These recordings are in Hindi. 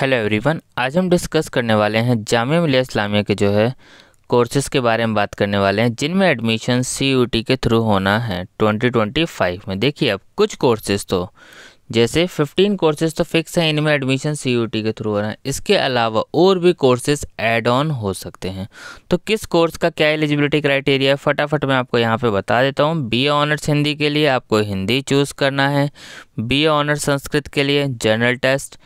हेलो एवरीवन आज हम डिस्कस करने वाले हैं जामिया मिलिया इस्लामिया के जो है कोर्सेज़ के बारे में बात करने वाले हैं जिनमें एडमिशन सी के थ्रू होना है 2025 में देखिए अब कुछ कोर्सेज़ तो जैसे 15 कोर्सेज तो फिक्स हैं इनमें एडमिशन सी के थ्रू हो रहा है इसके अलावा और भी कोर्सेज एड ऑन हो सकते हैं तो किस कोर्स का क्या एलिजिबिलिटी क्राइटेरिया है फटाफट मैं आपको यहाँ पे बता देता हूँ बी ऑनर्स हिंदी के लिए आपको हिंदी चूज़ करना है बी ऑनर्स संस्कृत के लिए general test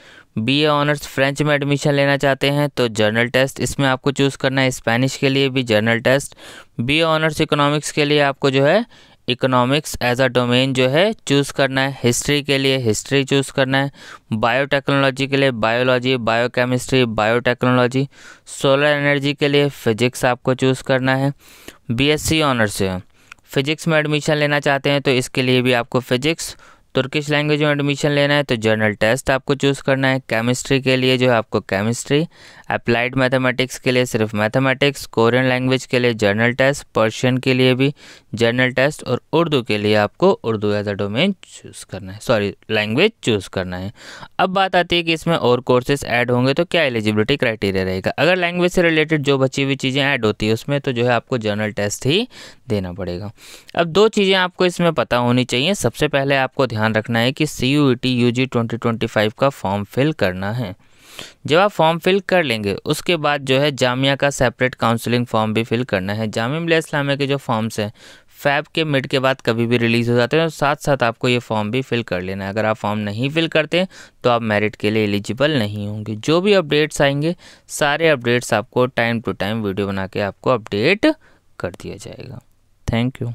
B honours French में एडमिशन लेना चाहते हैं तो जर्नल टेस्ट इसमें आपको चूज़ करना है स्पेनिश के लिए भी general test B honours economics के लिए आपको जो है इकोनॉमिक्स एज अ डोमेन जो है चूज़ करना है हिस्ट्री के लिए हिस्ट्री चूज़ करना है बायोटेक्नोलॉजी के लिए biology biochemistry biotechnology solar energy के लिए फिजिक्स आपको चूज़ करना है बीएससी ऑनर्स से फिजिक्स में एडमिशन लेना चाहते हैं तो इसके लिए भी आपको फिजिक्स तुर्किश लैंग्वेज में एडमिशन लेना है तो जर्नल टेस्ट आपको चूज़ करना है केमिस्ट्री के लिए जो है आपको केमिस्ट्री अप्लाइड मैथमेटिक्स के लिए सिर्फ मैथमेटिक्स कोरियन लैंग्वेज के लिए जर्नल टेस्ट पर्शियन के लिए भी जर्नल टेस्ट और उर्दू के लिए आपको Urdu as a domain choose करना है सॉरी लैंग्वेज चूज़ करना है अब बात आती है कि इसमें और कोर्सेज ऐड होंगे तो क्या एलिजिबिलिटी क्राइटेरिया रहेगा अगर लैंग्वेज से रिलेटेड जो बची हुई चीज़ें ऐड होती है उसमें तो जो है आपको जर्नल टेस्ट ही देना पड़ेगा अब दो चीज़ें आपको इसमें पता होनी चाहिए सबसे पहले आपको ध्यान रखना है कि C U T U G twenty twenty five का फॉर्म फिल करना है जब आप फॉर्म फिल कर लेंगे उसके बाद जो है जामिया का सेपरेट काउंसलिंग फॉर्म भी फिल करना है जामिया इस्लामिया के जो फॉर्म्स हैं फैब के मिड के बाद कभी भी रिलीज़ हो जाते हैं और साथ साथ आपको ये फॉर्म भी फिल कर लेना है अगर आप फॉर्म नहीं फिल करते तो आप मेरिट के लिए एलिजिबल नहीं होंगे जो भी अपडेट्स आएंगे सारे अपडेट्स आपको टाइम टू टाइम वीडियो बना के आपको अपडेट कर दिया जाएगा Thank you.